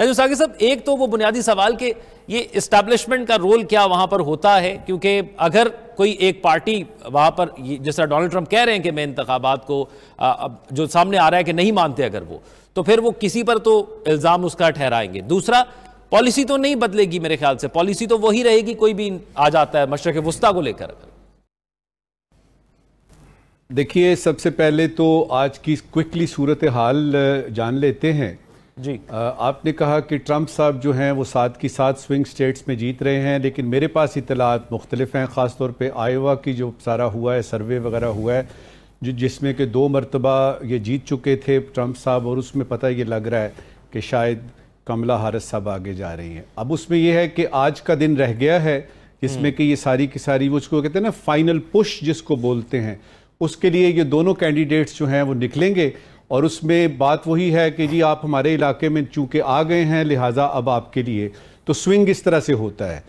नजर साकिब साहब एक तो वो बुनियादी सवाल के ये इस्टेब्लिशमेंट का रोल क्या वहाँ पर होता है क्योंकि अगर कोई एक पार्टी वहाँ पर जिस तरह डोनाल्ड ट्रंप कह रहे हैं कि मैं इंतबात को जो सामने आ रहा है कि नहीं मानते अगर वो तो फिर वो किसी पर तो इल्ज़ाम उसका ठहराएंगे दूसरा पॉलिसी तो नहीं बदलेगी मेरे ख्याल से पॉलिसी तो वही रहेगी कोई भी आ जाता है मशरक वस्ता को लेकर देखिए सबसे पहले तो आज की क्विकली सूरत हाल जान लेते हैं जी आपने कहा कि ट्रंप साहब जो हैं वो सात की सात स्विंग स्टेट्स में जीत रहे हैं लेकिन मेरे पास इतलात मुख्तलिफ हैं ख़ास तौर पर आयोवा की जो सारा हुआ है सर्वे वगैरह हुआ है जो जिसमें कि दो मरतबा ये जीत चुके थे ट्रंप साहब और उसमें पता ये लग रहा है कि शायद कमला हारिस साहब आगे जा रही हैं अब उसमें यह है कि आज का दिन रह गया है जिसमें हम्म। कि ये सारी की सारी वो उसको कहते हैं ना फाइनल पुश जिसको बोलते हैं उसके लिए ये दोनों कैंडिडेट्स जो हैं वो निकलेंगे और उसमें बात वही है कि जी आप हमारे इलाके में चूंकि आ गए हैं लिहाजा अब आपके लिए तो स्विंग इस तरह से होता है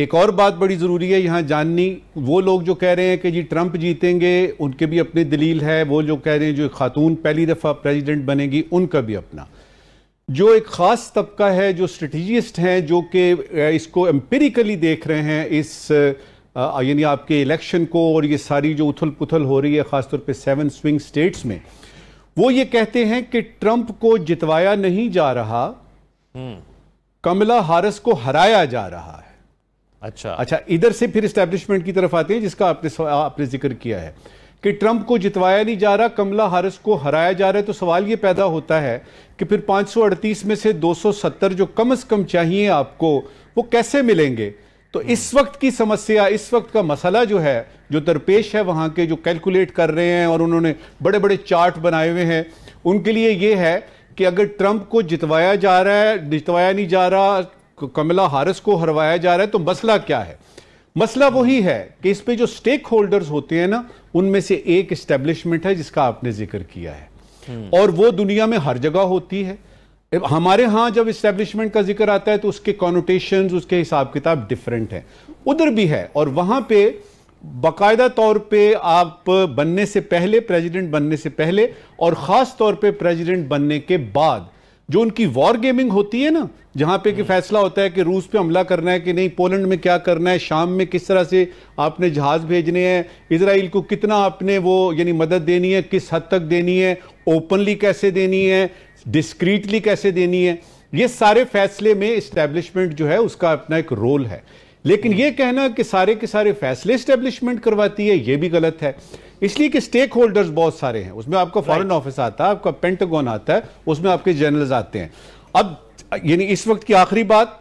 एक और बात बड़ी ज़रूरी है यहाँ जाननी वो लोग जो कह रहे हैं कि जी ट्रंप जीतेंगे उनके भी अपनी दलील है वो जो कह रहे हैं जो खातून पहली दफ़ा प्रेसिडेंट बनेगी उनका भी अपना जो एक ख़ास तबका है जो स्ट्रेटिजिस्ट हैं जो कि इसको एम्पेरिकली देख रहे हैं इस यानी आपके इलेक्शन को और ये सारी जो उथल पुथल हो रही है ख़ासतौर पर सेवन स्विंग स्टेट्स में वो ये कहते हैं कि ट्रंप को जितवाया नहीं जा रहा हम्म। कमला हारस को हराया जा रहा है अच्छा अच्छा इधर से फिर स्टैब्लिशमेंट की तरफ आते हैं जिसका आपने आपने जिक्र किया है कि ट्रंप को जितवाया नहीं जा रहा कमला हारिस को हराया जा रहा है तो सवाल ये पैदा होता है कि फिर 538 में से 270 जो कम से कम चाहिए आपको वो कैसे मिलेंगे तो इस वक्त की समस्या इस वक्त का मसला जो है जो दरपेश है वहाँ के जो कैलकुलेट कर रहे हैं और उन्होंने बड़े बड़े चार्ट बनाए हुए हैं उनके लिए ये है कि अगर ट्रंप को जितवाया जा रहा है जितवाया नहीं जा रहा कमला हारिस को हरवाया जा रहा है तो मसला क्या है मसला वही है कि इस पे जो स्टेक होल्डर्स होते हैं ना उनमें से एक इस्टेब्लिशमेंट है जिसका आपने जिक्र किया है हम्म। और वो दुनिया में हर जगह होती है हमारे यहां जब इस्टेब्लिशमेंट का जिक्र आता है तो उसके कॉनोटेशन उसके हिसाब किताब डिफरेंट है उधर भी है और वहां पे बाकायदा तौर पे आप बनने से पहले प्रेसिडेंट बनने से पहले और ख़ास तौर पे प्रेसिडेंट बनने के बाद जो उनकी वॉर गेमिंग होती है ना जहां पे कि हम्म। फैसला होता है कि रूस पे हमला करना है कि नहीं पोलैंड में क्या करना है शाम में किस तरह से आपने जहाज भेजने हैं इसराइल को कितना आपने वो यानी मदद देनी है किस हद तक देनी है ओपनली कैसे देनी है डिस्क्रीटली कैसे देनी है ये सारे फैसले में इस्टेब्लिशमेंट जो है उसका अपना एक रोल है लेकिन हम्म। ये कहना कि सारे के सारे फैसले इस्टेब्लिशमेंट करवाती है ये भी गलत है इसलिए कि स्टेक होल्डर्स बहुत सारे हैं उसमें आपको फॉरेन ऑफिस आता है आपका पेंटागन आता है उसमें आपके जनरल्स आते हैं अब यानी इस वक्त की आखिरी बात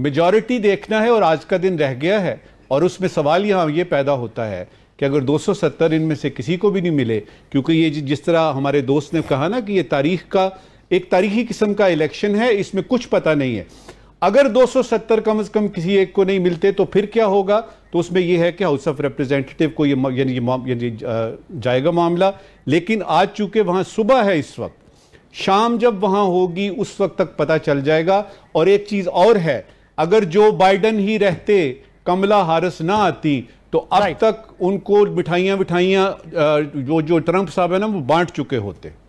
मेजॉरिटी देखना है और आज का दिन रह गया है और उसमें सवाल यहाँ ये पैदा होता है कि अगर 270 इनमें से किसी को भी नहीं मिले क्योंकि ये जिस तरह हमारे दोस्त ने कहा ना कि ये तारीख का एक तारीखी किस्म का इलेक्शन है इसमें कुछ पता नहीं है अगर 270 कम से कम किसी एक को नहीं मिलते तो फिर क्या होगा तो उसमें यह है कि हाउस ऑफ रिप्रेजेंटेटिव को ये यानी यानी जाएगा मामला लेकिन आज चूंकि वहां सुबह है इस वक्त शाम जब वहां होगी उस वक्त तक पता चल जाएगा और एक चीज और है अगर जो बाइडन ही रहते कमला हारिस ना आती तो अब तक उनको मिठाइयाँ मिठाइयाँ जो जो ट्रंप साहब है ना वो बांट चुके होते